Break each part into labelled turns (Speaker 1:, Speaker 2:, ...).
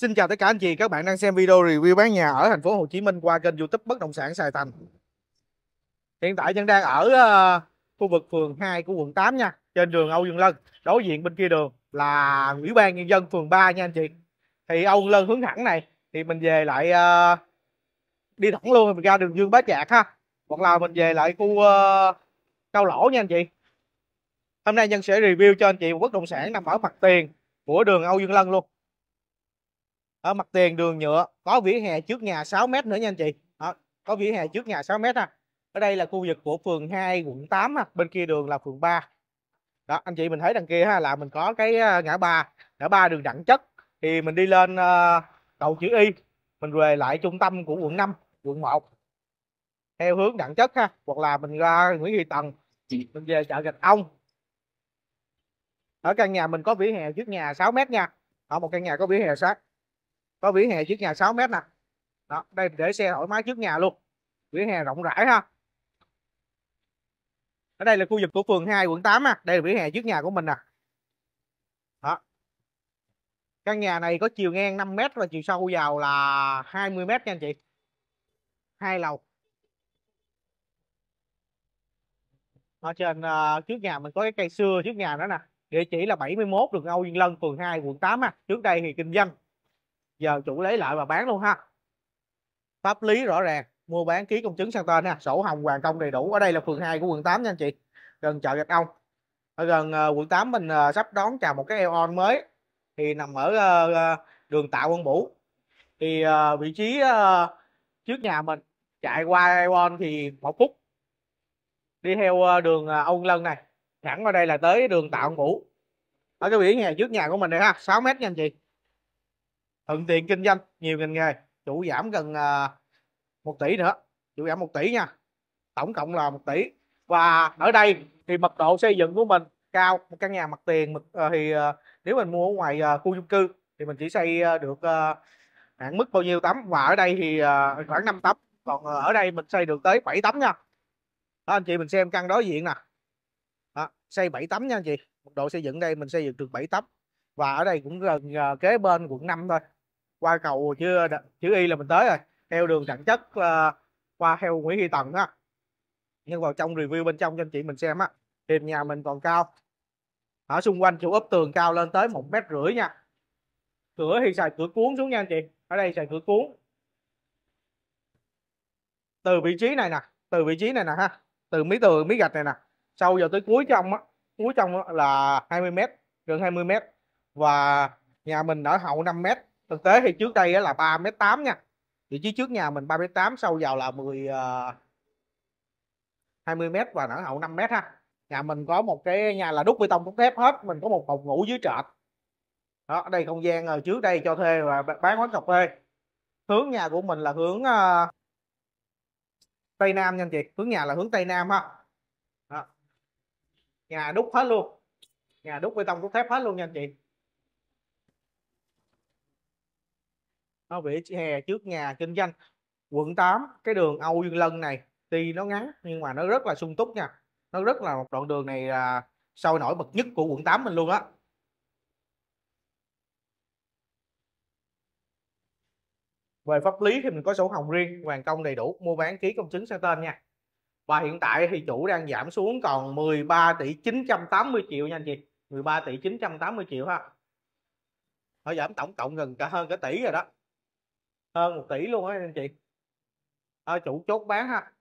Speaker 1: Xin chào tất cả anh chị, các bạn đang xem video review bán nhà ở thành phố Hồ Chí Minh qua kênh YouTube Bất động sản Sài Thành. Hiện tại Nhân đang ở ờ, khu vực phường 2 của quận 8 nha, trên đường Âu Dương Lân, đối diện bên kia đường là Ủy ban nhân dân phường 3 nha anh chị. Thì Âu Dương Lân hướng thẳng này thì mình về lại ờ, đi thẳng luôn mình ra đường Dương Bá Trạc ha, hoặc là mình về lại khu ờ, Cao Lỗ nha anh chị. Hôm nay Nhân sẽ review cho anh chị một bất động sản nằm ở mặt tiền của đường Âu Dương Lân luôn ở mặt tiền đường nhựa có vỉa hè trước nhà 6 mét nữa nha anh chị đó, có vỉa hè trước nhà 6 mét ha ở đây là khu vực của phường 2 quận 8 ha. bên kia đường là phường 3 đó anh chị mình thấy đằng kia ha là mình có cái ờ, ngã ba ngã ba đường đẳng chất thì mình đi lên ờ, cầu chữ Y mình về lại trung tâm của quận 5 quận 1 theo hướng đẳng chất ha hoặc là mình ra Nguyễn Huy Tần mình về chợ Gạch Ông ở căn nhà mình có vỉa hè trước nhà 6 mét nha ở một căn nhà có vỉa hè sát có vỉa hè trước nhà 6 mét nè đó đây để xe thoải mái trước nhà luôn vỉa hè rộng rãi ha ở đây là khu vực của phường 2 quận 8 à. đây là vỉa hè trước nhà của mình nè à. đó căn nhà này có chiều ngang 5 mét và chiều sâu vào là 20 mét nha anh chị hai lầu ở trên uh, trước nhà mình có cái cây xưa trước nhà nữa nè địa chỉ là 71 đường Âu Duyên Lân phường 2 quận 8 à. trước đây thì kinh doanh giờ chủ lấy lại và bán luôn ha pháp lý rõ ràng mua bán ký công chứng sang tên ha sổ hồng hoàn công đầy đủ ở đây là phường 2 của quận 8 nha anh chị gần chợ gạch ông ở gần uh, quận 8 mình uh, sắp đón chào một cái eon mới thì nằm ở uh, đường tạ quang vũ thì uh, vị trí uh, trước nhà mình chạy qua eon thì một phút đi theo uh, đường uh, ông lân này thẳng qua đây là tới đường tạ quang vũ ở cái biển nhà trước nhà của mình đây ha 6 mét nha anh chị thuận tiện kinh doanh nhiều ngành nghề chủ giảm gần à, một tỷ nữa chủ giảm một tỷ nha tổng cộng là một tỷ và ở đây thì mật độ xây dựng của mình cao một căn nhà mặt tiền mực ờ, thì ờ, nếu mình mua ở ngoài ờ, khu chung cư thì mình chỉ xây được hạn mức bao nhiêu tấm và ở đây thì khoảng 5 tấm còn ở đây mình xây được tới 7 tấm nha đó, anh chị mình xem căn đối diện nè đó, xây 7 tấm nha anh chị mật độ xây dựng đây mình xây dựng được 7 tấm và ở đây cũng gần kế bên quận 5 thôi qua cầu chứ chữ y là mình tới rồi theo đường đẳng chất là ờ, qua theo Nguyễn huy Tần á nhưng vào trong review bên trong cho anh chị mình xem á thì nhà mình còn cao ở xung quanh chỗ ốp tường cao lên tới một mét rưỡi nha cửa thì xài cửa cuốn xuống nha anh chị ở đây xài cửa cuốn từ vị trí này nè từ vị trí này nè ha từ mấy tường mấy gạch này nè sâu vào tới cuối trong á cuối trong á là 20 mét gần 20 mét và nhà mình ở hậu 5 mét thực tế thì trước đây là ba m tám nha vị trí trước nhà mình ba m tám sâu vào là 10 ờ, mươi m và nở hậu 5 m ha nhà mình có một cái nhà là đúc bê tông cốt thép hết mình có một phòng ngủ dưới trệt đó đây không gian ở ờ, trước đây cho thuê và bán quán cà phê hướng nhà của mình là hướng uh, tây nam nha anh chị hướng nhà là hướng tây nam ha đó. nhà đúc hết luôn nhà đúc bê tông cốt thép hết luôn nha anh chị nó vỉa hè trước nhà kinh doanh quận 8 cái đường Âu Dương Lân này thì nó ngắn nhưng mà nó rất là sung túc nha nó rất là một đoạn đường này là sôi nổi bậc nhất của quận 8 mình luôn á về pháp lý thì mình có sổ hồng riêng hoàn công đầy đủ mua bán ký công chứng sang tên nha và hiện tại thì chủ đang giảm xuống còn 13 tỷ 980 triệu nha anh chị 13 tỷ 980 triệu ha nó giảm tổng cộng gần cả hơn cả tỷ rồi đó hơn một tỷ luôn á anh chị à, chủ chốt bán ha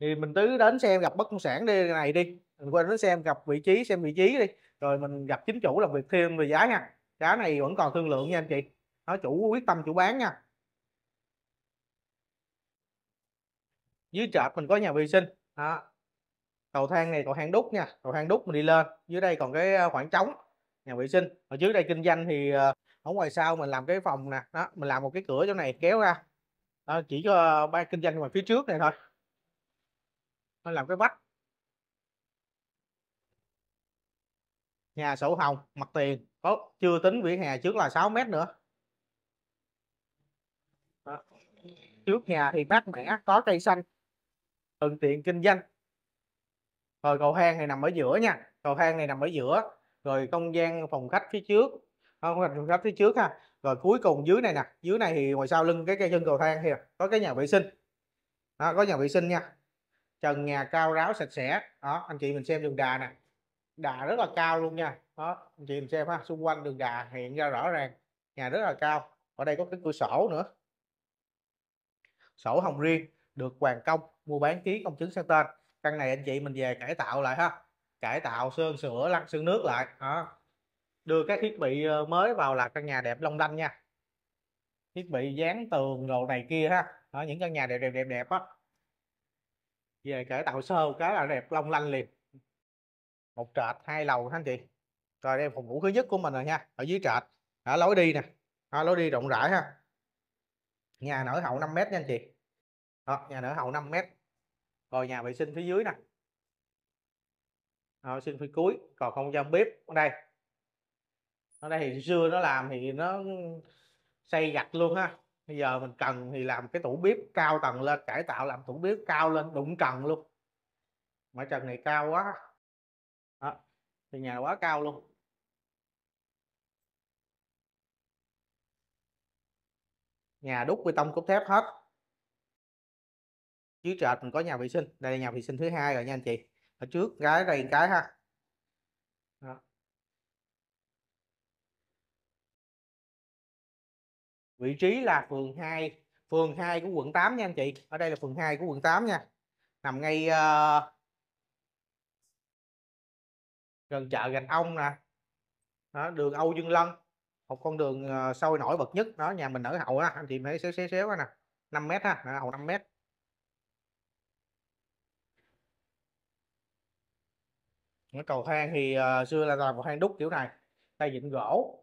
Speaker 1: thì mình cứ đến xem gặp bất động sản đi này đi mình quên đến xem gặp vị trí xem vị trí đi rồi mình gặp chính chủ làm việc thêm về giá nha giá này vẫn còn thương lượng nha anh chị nó chủ quyết tâm chủ bán nha dưới trệt mình có nhà vệ sinh đó. cầu thang này cầu thang đúc nha cầu thang đúc mình đi lên dưới đây còn cái ờ, khoảng trống nhà vệ sinh ở dưới đây kinh doanh thì ờ, ở ngoài sau mình làm cái phòng nè đó mình làm một cái cửa chỗ này kéo ra đó, chỉ có ờ, ba kinh doanh ngoài phía trước này thôi mình làm cái vách nhà sổ hồng mặt tiền có chưa tính vỉa hè trước là 6 mét nữa đó. trước nhà thì mát mẻ có cây xanh thuận tiện kinh doanh rồi cầu thang này nằm ở giữa nha cầu thang này nằm ở giữa rồi không gian phòng khách phía trước không gạch trùng tháp phía trước ha rồi cuối cùng dưới này nè dưới này thì ngoài sau lưng cái cây chân cầu thang thì có cái nhà vệ sinh đó, có nhà vệ sinh nha trần nhà cao ráo sạch sẽ đó anh chị mình xem đường đà nè đà rất là cao luôn nha đó anh chị mình xem ha xung quanh đường đà hiện ra rõ ràng nhà rất là cao ở đây có cái cửa sổ nữa sổ hồng riêng được hoàn công mua bán ký công chứng sang tên căn này anh chị mình về cải tạo lại ha cải tạo sơn sửa lăn sơn nước lại đó đưa các thiết bị ờ, mới vào là căn nhà đẹp long lanh nha thiết bị dán tường đồ này kia ha ở những căn nhà đẹp đẹp đẹp đẹp á về cải tạo sơ cái là đẹp long lanh liền một trệt hai lầu anh chị rồi đây phòng ngủ thứ nhất của mình rồi nha ở dưới trệt ở lối đi nè à, lối đi rộng rãi ha nhà nở hậu 5 mét nha anh chị đó, nhà nở hậu 5 mét rồi nhà vệ sinh phía dưới nè vệ sinh phía cuối còn không gian bếp ở đây ở đây thì xưa nó làm thì nó xây gạch luôn ha bây giờ mình cần thì làm cái tủ bếp cao tầng lên cải tạo làm tủ bếp cao lên đụng trần luôn mà trần này cao quá đó. thì nhà quá cao luôn nhà đúc bê tông cốt thép hết dưới trệt mình có nhà vệ sinh đây là nhà vệ sinh thứ hai rồi nha anh chị ở trước cái đây cái ha đó. vị trí là phường 2 phường 2 của quận 8 nha anh chị ở đây là phường 2 của quận 8 nha nằm ngay uh, gần chợ gạch ông nè đó, đường Âu Dương Lân một con đường uh, sôi nổi bậc nhất đó nhà mình ở hậu á anh chị thấy xéo xéo xéo nè 5 mét ha hậu 5 mét cái cầu thang thì uh, xưa là làm cầu thang đúc kiểu này tay vịn gỗ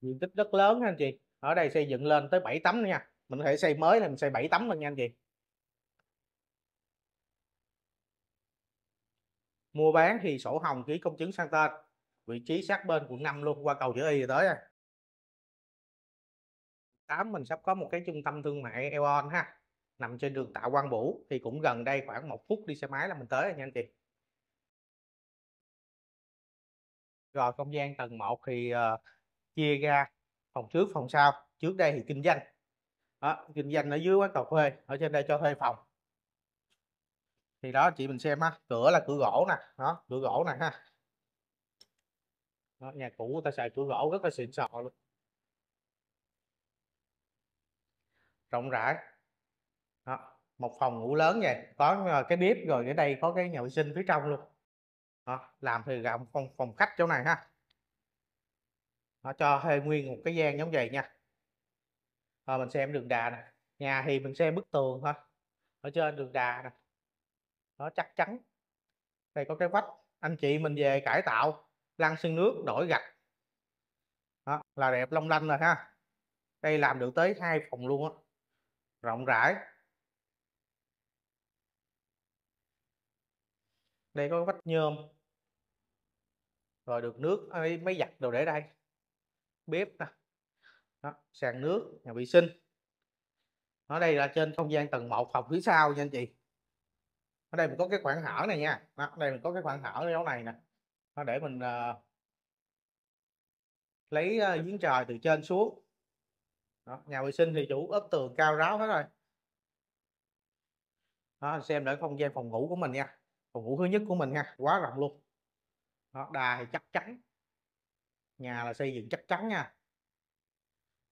Speaker 1: diện tích rất lớn ha anh chị ở đây xây dựng lên tới 7 tấm nha mình có thể xây mới là mình xây 7 tấm luôn nha anh chị mua bán thì sổ hồng ký công chứng sang tên vị trí sát bên quận 5 luôn qua cầu chữ Y tới rồi tám mình sắp có một cái trung tâm thương mại Eon ha nằm trên đường Tạ Quang Vũ thì cũng gần đây khoảng một phút đi xe máy là mình tới rồi nha anh chị rồi không gian tầng 1 thì uh, chia ra phòng trước phòng sau trước đây thì kinh doanh đó, kinh doanh ở dưới quán cà phê ở trên đây cho thuê phòng thì đó chị mình xem ha cửa là cửa gỗ nè đó cửa gỗ này ha đó, nhà cũ ta xài cửa gỗ rất là xịn sò luôn rộng rãi đó, một phòng ngủ lớn vậy có cái bếp rồi ở đây có cái nhà vệ sinh phía trong luôn đó, làm thì gặp phòng, phòng khách chỗ này ha nó cho thuê nguyên một cái gian giống vậy nha rồi mình xem đường đà nè nhà thì mình xem bức tường thôi ở trên đường đà nè nó chắc chắn đây có cái vách anh chị mình về cải tạo lăn xương nước đổi gạch đó, là đẹp long lanh rồi ha đây làm được tới hai phòng luôn á rộng rãi đây có vách nhôm rồi được nước ấy, mấy giặt đồ để đây bếp ta đó, sàn nước nhà vệ sinh ở đây là trên không gian tầng 1 phòng phía sau nha anh chị ở đây mình có cái khoảng hở này nha đó, đây mình có cái khoảng hở chỗ này nè Nó để mình uh, lấy uh, giếng trời từ trên xuống đó, nhà vệ sinh thì chủ ốp tường cao ráo hết rồi đó, xem lại không gian phòng ngủ của mình nha phòng ngủ thứ nhất của mình nha quá rộng luôn đó, đài chắc chắn nhà là xây dựng chắc chắn nha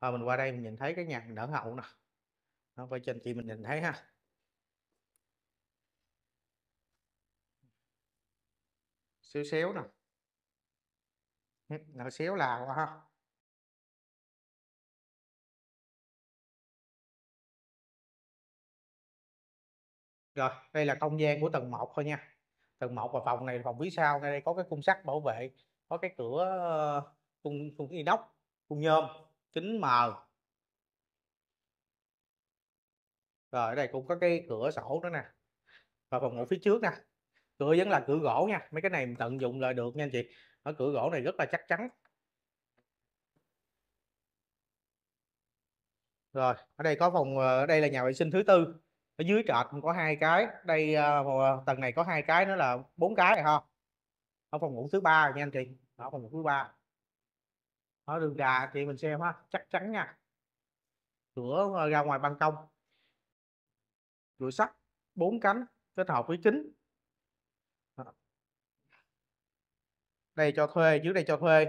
Speaker 1: rồi mình qua đây mình nhìn thấy cái nhà đỡ hậu nè nó coi trên chị mình nhìn thấy ha xíu xéo nè nó xéo là quá ha rồi đây là không gian của tầng 1 thôi nha tầng 1 và phòng này phòng phía sau ngay đây có cái khung sắt bảo vệ có cái cửa ờ, khung khung inox khung nhôm kính mờ rồi ở đây cũng có cái cửa sổ nữa nè và phòng ngủ phía trước nè cửa vẫn là cửa gỗ nha mấy cái này tận dụng lại được nha anh chị ở cửa gỗ này rất là chắc chắn rồi ở đây có phòng ờ, ở đây là nhà vệ sinh thứ tư ở dưới trệt có hai cái đây ờ, tầng này có hai cái nữa là bốn cái này ha ở phòng ngủ thứ ba nha anh chị ở phòng ngủ thứ ba ở đường gà chị mình xem ha chắc chắn nha cửa ờ, ra ngoài ban công cửa sắt bốn cánh kết hợp với kính đây cho thuê dưới đây cho thuê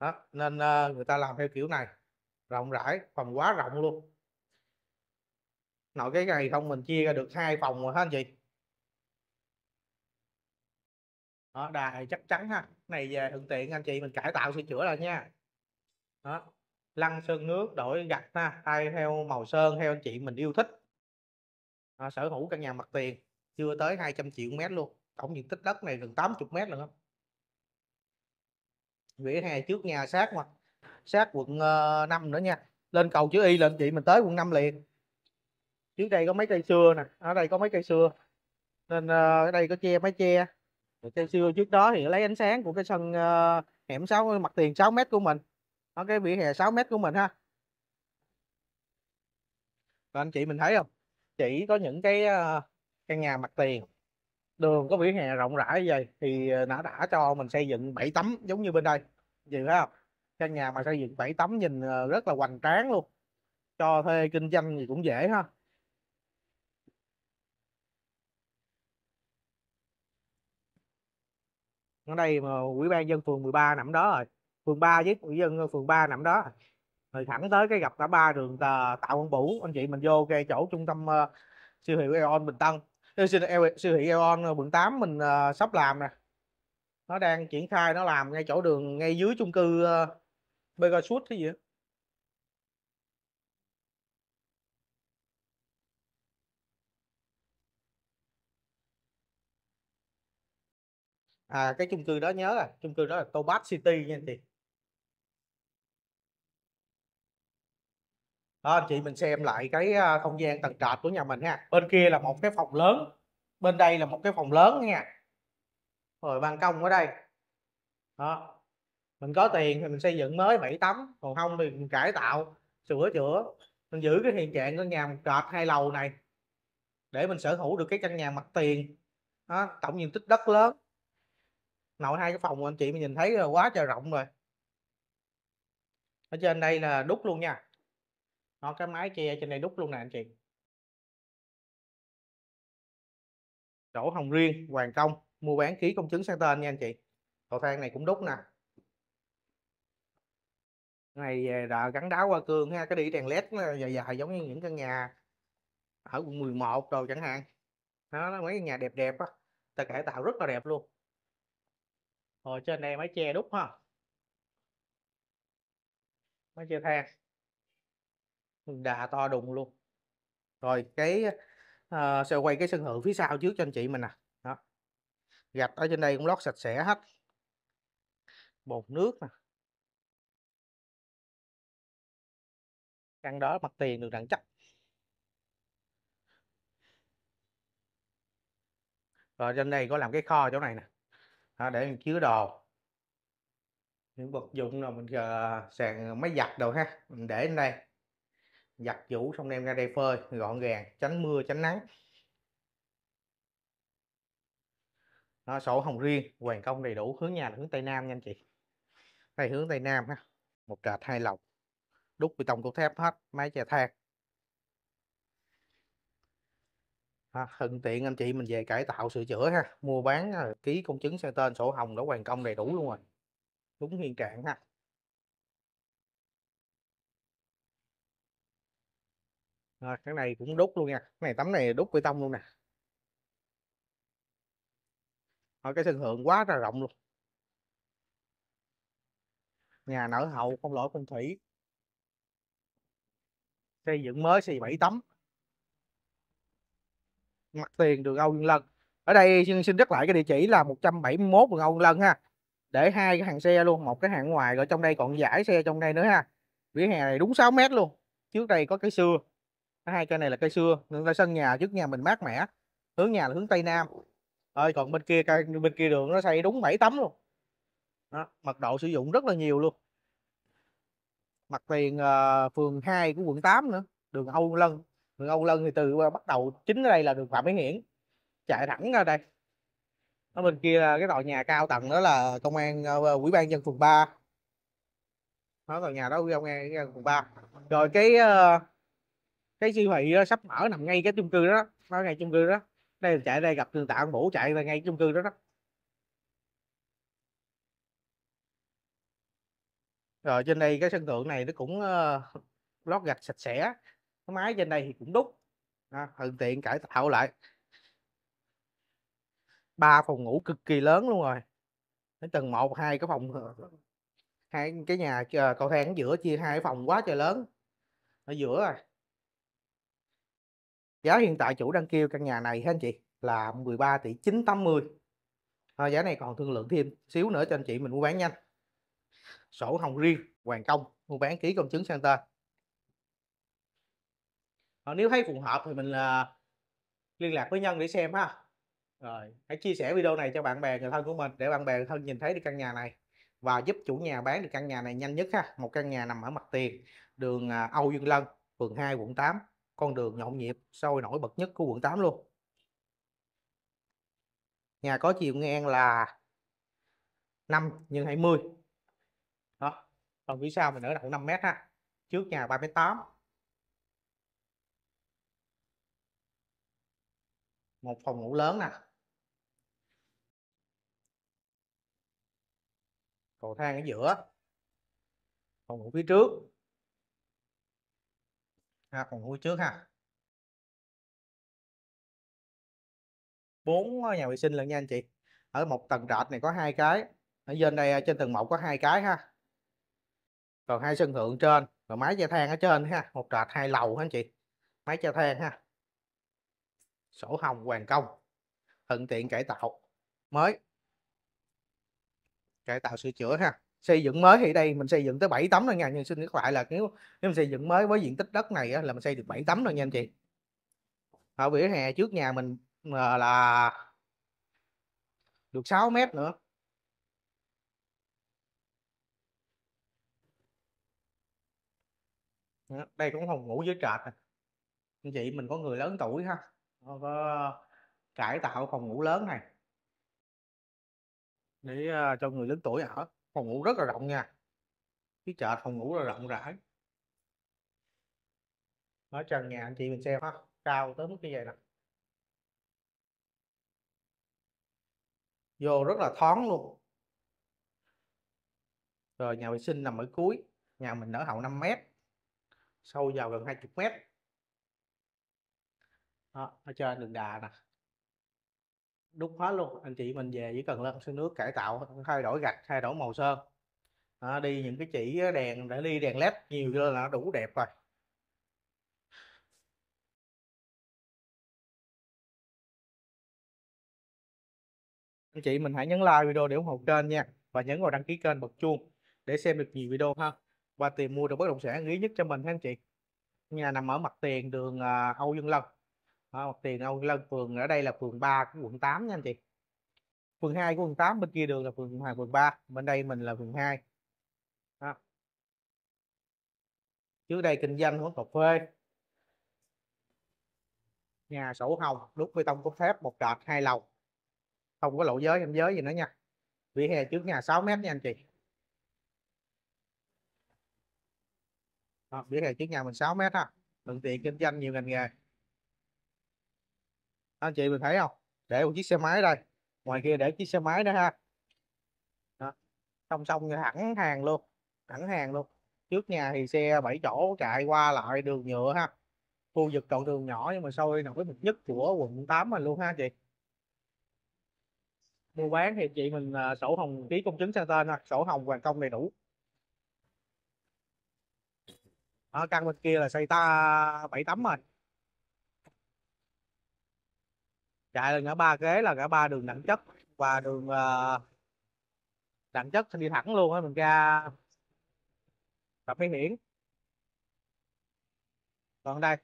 Speaker 1: đó nên ờ, người ta làm theo kiểu này rộng rãi phòng quá rộng luôn nội cái này không mình chia ra được hai phòng rồi hết anh chị đó đài chắc chắn ha này về à, thuận tiện anh chị mình cải tạo sửa chữa rồi nha đó lăn sơn nước đổi gạch ha thay theo màu sơn theo anh chị mình yêu thích đó, sở hữu căn nhà mặt tiền chưa tới 200 triệu mét luôn tổng diện tích đất này gần 80 mét nữa vỉa hè trước nhà sát mà sát quận uh, ờ, 5 nữa nha lên cầu chữ y lên chị mình tới quận 5 liền trước đây có mấy cây xưa nè ở đây có mấy cây xưa nên uh, ở đây có che mấy che cái xưa trước đó thì lấy ánh sáng của cái sân uh, hẻm 6 mặt tiền 6 mét của mình ở cái vỉa hè 6 mét của mình ha và anh chị mình thấy không chỉ có những cái uh, căn nhà mặt tiền đường có vỉa hè rộng rãi vậy thì ờ, đã đã cho mình xây dựng 7 tấm giống như bên đây gì phải không căn nhà mà xây dựng 7 tấm nhìn rất là hoành tráng luôn cho thuê kinh doanh thì cũng dễ ha ở đây mà ủy ban dân phường 13 nằm đó rồi phường 3 với ủy dân ờ, phường 3 nằm đó rồi. thẳng tới cái gặp cả ba đường tà, ờ, tạo quân bủ anh chị mình vô cái chỗ trung tâm uh, siêu thị Eon Bình Tân siêu, thị Eon quận 8 mình uh, sắp làm nè nó đang triển khai nó làm ngay chỗ đường ngay dưới chung cư uh, Begasut cái gì đó. à cái chung cư đó nhớ à chung cư đó là Tobat City nha anh chị đó anh chị mình xem lại cái à, không gian tầng trệt của nhà mình ha bên kia là một cái phòng lớn bên đây là một cái phòng lớn nha rồi ban công ở đây đó mình có tiền thì mình xây dựng mới bảy tấm còn không thì mình cải tạo sửa chữa mình giữ cái hiện trạng của nhà một trệt hai lầu này để mình sở hữu được cái căn nhà mặt tiền đó, tổng diện tích đất lớn nội hai cái phòng anh chị mình nhìn thấy quá trời rộng rồi ở trên đây là đúc luôn nha nó cái máy che trên đây đúc luôn nè anh chị Chỗ hồng riêng hoàng công mua bán ký công chứng sang tên nha anh chị cầu thang này cũng đúc nè này đã gắn đá hoa cương ha cái đi đèn led dài dài giống như những căn nhà ở quận 11 rồi chẳng hạn Nó mấy cái nhà đẹp đẹp á ta cải tạo rất là đẹp luôn rồi trên đây mới che đúc ha mới che than đà to đùng luôn rồi cái uh, sẽ quay cái sân thượng phía sau trước cho anh chị mình nè đó gạch ở trên đây cũng lót sạch sẽ hết bột nước nè căn đó mặt tiền được đẳng chắc rồi trên đây có làm cái kho chỗ này nè đó, để mình chứa đồ những vật dụng là mình uh, sàn ờ, máy giặt đồ ha mình để lên đây giặt vũ xong đem ra đây phơi gọn gàng tránh mưa tránh nắng đó, sổ hồng riêng hoàn công đầy đủ hướng nhà là hướng tây nam nha anh chị đây hướng tây nam ha một trệt hai lầu đúc bê tông cốt thép hết máy chè than à, thuận tiện anh chị mình về cải tạo sửa chữa ha mua bán ờ, ký công chứng sang tên sổ hồng đã hoàn công đầy đủ luôn rồi đúng hiện trạng ha rồi ờ, cái này cũng đúc luôn nha cái này tấm này đúc bê tông luôn nè rồi cái sân thượng quá là rộng luôn nhà nở hậu không lỗi phong thủy xây dựng mới xây bảy tấm mặt tiền đường Âu Dương Lân ở đây xin xin nhắc lại cái địa chỉ là 171 đường Âu Dương Lân ha để hai cái hàng xe luôn một cái hàng ngoài rồi trong đây còn giải xe trong đây nữa ha vỉa hè này đúng 6 mét luôn trước đây có cây xưa hai cây này là cây xưa người ta sân nhà trước nhà mình mát mẻ hướng nhà là hướng tây nam ơi còn bên kia cây bên kia đường nó xây đúng 7 tấm luôn đó, mật độ sử dụng rất là nhiều luôn mặt tiền uh, phường 2 của quận 8 nữa đường Âu Lân đường ông lân thì từ bắt đầu chính ở đây là đường phạm mỹ hiển chạy thẳng ra đây ở bên kia là cái tòa nhà cao tầng đó là công an ờ, ờ, quỹ ban dân phường 3 đó tòa nhà đó công dân ờ, phường 3 rồi cái cái siêu thị sắp mở nằm ngay cái chung cư đó nó ngay chung cư đó đây chạy đây gặp trường tạo bổ chạy là ngay chung cư đó đó rồi trên đây cái sân thượng này nó cũng uh, lót gạch sạch sẽ cái máy trên đây thì cũng đúc đó, thuận tiện cải tạo lại ba phòng ngủ cực kỳ lớn luôn rồi đến tầng 1, hai cái phòng hai cái nhà ờ, cầu thang ở giữa chia hai phòng quá trời lớn ở giữa rồi giá hiện tại chủ đang kêu căn nhà này ha anh chị là 13 tỷ 980 à, giá này còn thương lượng thêm xíu nữa cho anh chị mình mua bán nhanh sổ hồng riêng hoàn công mua bán ký công chứng sang tên còn ờ, nếu thấy phù hợp thì mình là ờ, liên lạc với nhân để xem ha rồi hãy chia sẻ video này cho bạn bè người thân của mình để bạn bè người thân nhìn thấy được căn nhà này và giúp chủ nhà bán được căn nhà này nhanh nhất ha một căn nhà nằm ở mặt tiền đường ờ, Âu Dương Lân phường 2 quận 8 con đường nhộn nhịp sôi nổi bậc nhất của quận 8 luôn nhà có chiều ngang là 5 x 20 đó còn phía sau mình ở rộng 5 mét ha trước nhà 3 mét 8 một phòng ngủ lớn nè cầu thang ở giữa phòng ngủ phía trước ha phòng ngủ trước ha bốn nhà vệ sinh lần nha anh chị ở một tầng trệt này có hai cái ở trên đây trên tầng một có hai cái ha còn hai sân thượng trên và máy chai thang ở trên ha một trệt hai lầu ha anh chị máy chai thang ha sổ hồng hoàn công thuận tiện cải tạo mới cải tạo sửa chữa ha xây dựng mới thì đây mình xây dựng tới 7 tấm rồi nha nhưng xin nhắc lại là nếu nếu mình xây dựng mới với diện tích đất này á, là mình xây được 7 tấm rồi nha anh chị ở vỉa hè trước nhà mình ờ, là được 6 mét nữa đây cũng phòng ngủ dưới trệt anh chị mình có người lớn tuổi ha nó ờ, có ờ, cải tạo phòng ngủ lớn này để ờ, cho người lớn tuổi ở phòng ngủ rất là rộng nha cái chợ phòng ngủ là rộng rãi ở trần nhà anh chị mình xem ha cao tới mức như vậy nè vô rất là thoáng luôn rồi nhà vệ sinh nằm ở cuối nhà mình nở hậu 5 mét sâu vào gần 20 mét đó, ở trên đường đà nè đúc hết luôn anh chị mình về chỉ cần lên xương nước cải tạo thay đổi gạch thay đổi màu sơn đó, đi những cái chỉ đèn để đi đèn led nhiều vô là đủ đẹp rồi anh chị mình hãy nhấn like video để ủng hộ kênh nha và nhấn vào đăng ký kênh bật chuông để xem được nhiều video hơn và tìm mua được bất động sản lý nhất cho mình ha anh chị nhà nằm ở mặt tiền đường à, Âu Dương Lân à, ờ, mặt tiền ông lân phường ở đây là phường 3 của quận 8 nha anh chị phường 2 của quận 8 bên kia đường là phường hoàng phường 3 bên đây mình là phường 2 đó. trước đây kinh doanh quán cà phê nhà sổ hồng đúc bê tông cốt thép một trệt hai lầu không có lộ giới ranh giới gì nữa nha vỉa hè trước nhà 6 mét nha anh chị đó, vỉa hè trước nhà mình 6 mét ha thuận tiện kinh doanh nhiều ngành nghề anh chị mình thấy không để một chiếc xe máy đây ngoài kia để chiếc xe máy nữa ha đó. song song thẳng hàng luôn thẳng hàng luôn trước nhà thì xe 7 chỗ chạy qua lại đường nhựa ha khu vực cầu đường nhỏ nhưng mà sôi nổi bậc nhất của quận 8 mình luôn ha chị mua bán thì chị mình à, sổ hồng ký công chứng sang tên ha sổ hồng hoàn công đầy đủ ở căn bên kia là xây ta bảy tấm rồi chạy lên ngã ba kế là ngã ba đường đẳng chất và đường uh, ờ, đẳng chất thì đi thẳng luôn á mình ra tập phi hiển còn đây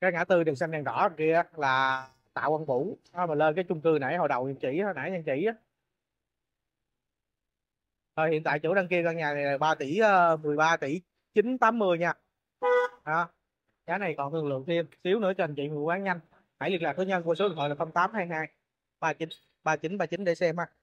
Speaker 1: cái ngã tư đường xanh đèn đỏ kia là tạo quang vũ đó mà lên cái chung cư nãy hồi đầu nhân chỉ hồi nãy nhân chỉ á rồi hiện tại chủ đăng kia căn nhà này là 3 tỷ uh, ờ, 13 tỷ 980 nha đó giá này còn thương lượng thêm xíu nữa cho anh chị mua quán nhanh hãy liên lạc với nhân qua số điện thoại là 0822 39 39 39 để xem ha